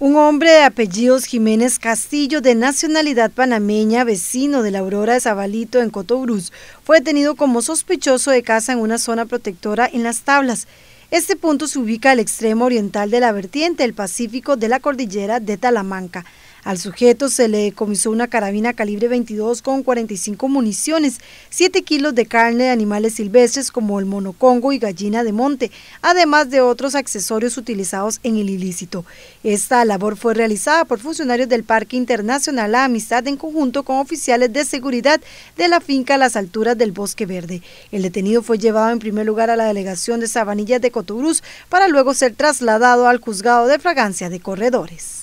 Un hombre de apellidos Jiménez Castillo, de nacionalidad panameña, vecino de la Aurora de Zabalito en Cotobruz, fue detenido como sospechoso de caza en una zona protectora en Las Tablas. Este punto se ubica al extremo oriental de la vertiente del Pacífico de la cordillera de Talamanca. Al sujeto se le comisó una carabina calibre 22 con 45 municiones, 7 kilos de carne de animales silvestres como el monocongo y gallina de monte, además de otros accesorios utilizados en el ilícito. Esta labor fue realizada por funcionarios del Parque Internacional La Amistad en conjunto con oficiales de seguridad de la finca a las alturas del Bosque Verde. El detenido fue llevado en primer lugar a la delegación de Sabanillas de Cotugruz para luego ser trasladado al juzgado de fragancia de corredores.